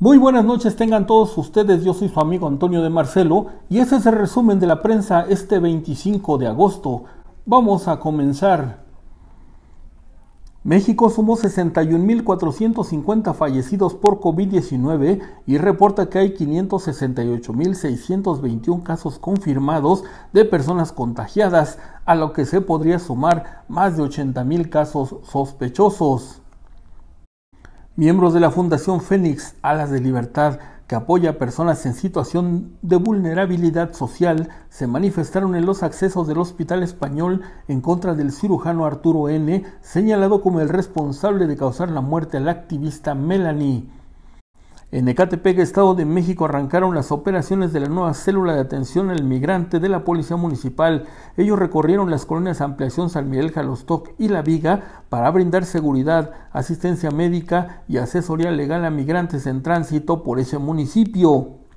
Muy buenas noches tengan todos ustedes, yo soy su amigo Antonio de Marcelo y este es el resumen de la prensa este 25 de agosto. Vamos a comenzar. México sumó 61.450 fallecidos por COVID-19 y reporta que hay 568.621 casos confirmados de personas contagiadas, a lo que se podría sumar más de 80.000 casos sospechosos. Miembros de la Fundación Fénix Alas de Libertad, que apoya a personas en situación de vulnerabilidad social, se manifestaron en los accesos del Hospital Español en contra del cirujano Arturo N., señalado como el responsable de causar la muerte al activista Melanie. En Ecatepec, Estado de México, arrancaron las operaciones de la nueva célula de atención al migrante de la Policía Municipal. Ellos recorrieron las colonias Ampliación San Miguel, Jalostoc y La Viga para brindar seguridad, asistencia médica y asesoría legal a migrantes en tránsito por ese municipio.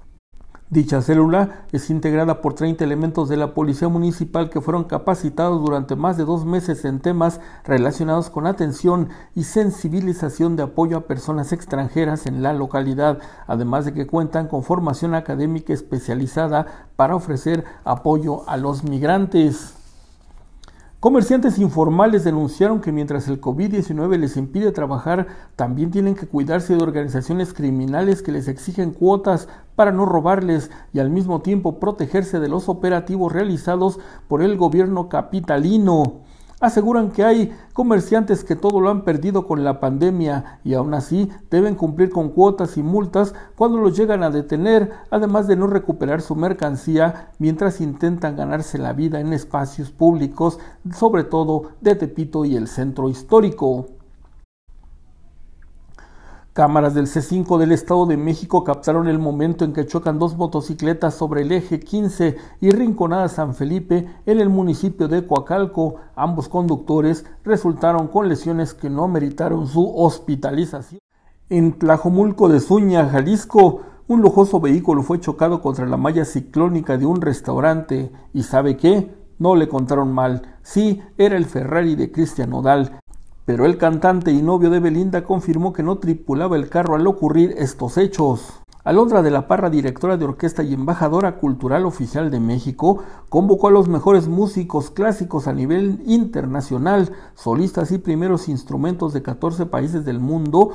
Dicha célula es integrada por 30 elementos de la Policía Municipal que fueron capacitados durante más de dos meses en temas relacionados con atención y sensibilización de apoyo a personas extranjeras en la localidad, además de que cuentan con formación académica especializada para ofrecer apoyo a los migrantes. Comerciantes informales denunciaron que mientras el COVID-19 les impide trabajar, también tienen que cuidarse de organizaciones criminales que les exigen cuotas para no robarles y al mismo tiempo protegerse de los operativos realizados por el gobierno capitalino. Aseguran que hay comerciantes que todo lo han perdido con la pandemia y aún así deben cumplir con cuotas y multas cuando los llegan a detener, además de no recuperar su mercancía mientras intentan ganarse la vida en espacios públicos, sobre todo de Tepito y el centro histórico. Cámaras del C5 del Estado de México captaron el momento en que chocan dos motocicletas sobre el eje 15 y Rinconada San Felipe en el municipio de Coacalco. Ambos conductores resultaron con lesiones que no meritaron su hospitalización. En Tlajomulco de Zuña, Jalisco, un lujoso vehículo fue chocado contra la malla ciclónica de un restaurante. ¿Y sabe qué? No le contaron mal. Sí, era el Ferrari de Cristian Nodal, pero el cantante y novio de Belinda confirmó que no tripulaba el carro al ocurrir estos hechos. Alondra de la Parra, directora de orquesta y embajadora cultural oficial de México, convocó a los mejores músicos clásicos a nivel internacional, solistas y primeros instrumentos de 14 países del mundo,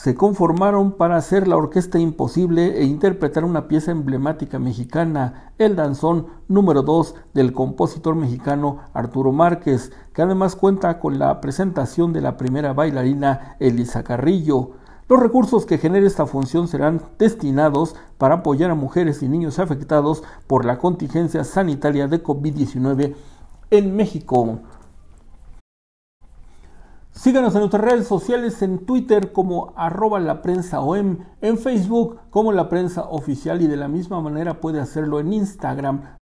se conformaron para hacer la orquesta imposible e interpretar una pieza emblemática mexicana, El Danzón número 2 del compositor mexicano Arturo Márquez, que además cuenta con la presentación de la primera bailarina Elisa Carrillo. Los recursos que genere esta función serán destinados para apoyar a mujeres y niños afectados por la contingencia sanitaria de COVID-19 en México. Síganos en nuestras redes sociales, en Twitter como arroba la prensa OM, en Facebook como la prensa oficial y de la misma manera puede hacerlo en Instagram